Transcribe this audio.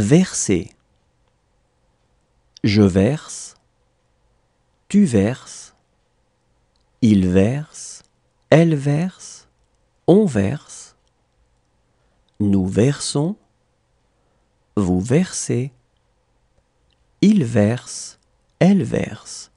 Verser. Je verse. Tu verses. Il verse. Elle verse. On verse. Nous versons. Vous versez. Il verse. Elle verse.